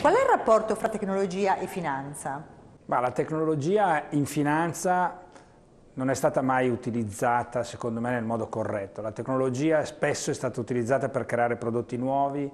Qual è il rapporto fra tecnologia e finanza? Ma la tecnologia in finanza non è stata mai utilizzata, secondo me, nel modo corretto. La tecnologia spesso è stata utilizzata per creare prodotti nuovi,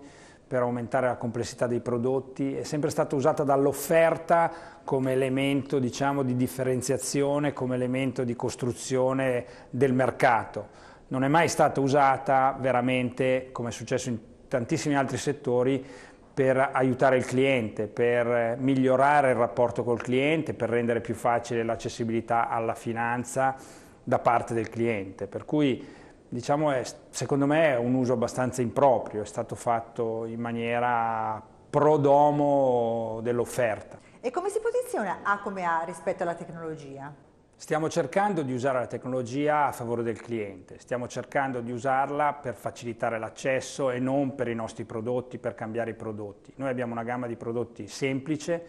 per aumentare la complessità dei prodotti, è sempre stata usata dall'offerta come elemento diciamo, di differenziazione, come elemento di costruzione del mercato. Non è mai stata usata veramente, come è successo in tantissimi altri settori, per aiutare il cliente, per migliorare il rapporto col cliente, per rendere più facile l'accessibilità alla finanza da parte del cliente. Per cui diciamo è, secondo me è un uso abbastanza improprio, è stato fatto in maniera pro domo dell'offerta. E come si posiziona A come A rispetto alla tecnologia? Stiamo cercando di usare la tecnologia a favore del cliente, stiamo cercando di usarla per facilitare l'accesso e non per i nostri prodotti, per cambiare i prodotti. Noi abbiamo una gamma di prodotti semplice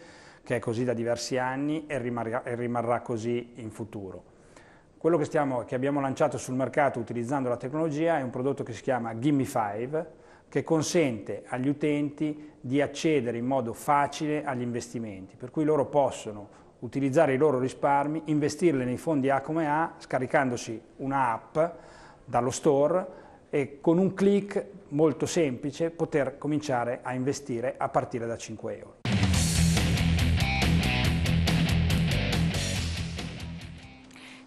che è così da diversi anni e rimarrà, e rimarrà così in futuro. Quello che, stiamo, che, abbiamo lanciato sul mercato utilizzando la tecnologia è un prodotto che si chiama Gimme 5 che consente agli utenti di accedere in modo facile agli investimenti, per cui loro possono utilizzare i loro risparmi, investirli nei fondi A come A, scaricandosi un'app dallo store e con un clic molto semplice poter cominciare a investire a partire da 5 euro.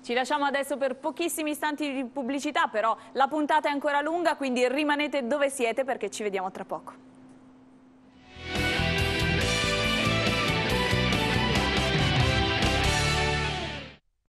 Ci lasciamo adesso per pochissimi istanti di pubblicità, però la puntata è ancora lunga, quindi rimanete dove siete perché ci vediamo tra poco.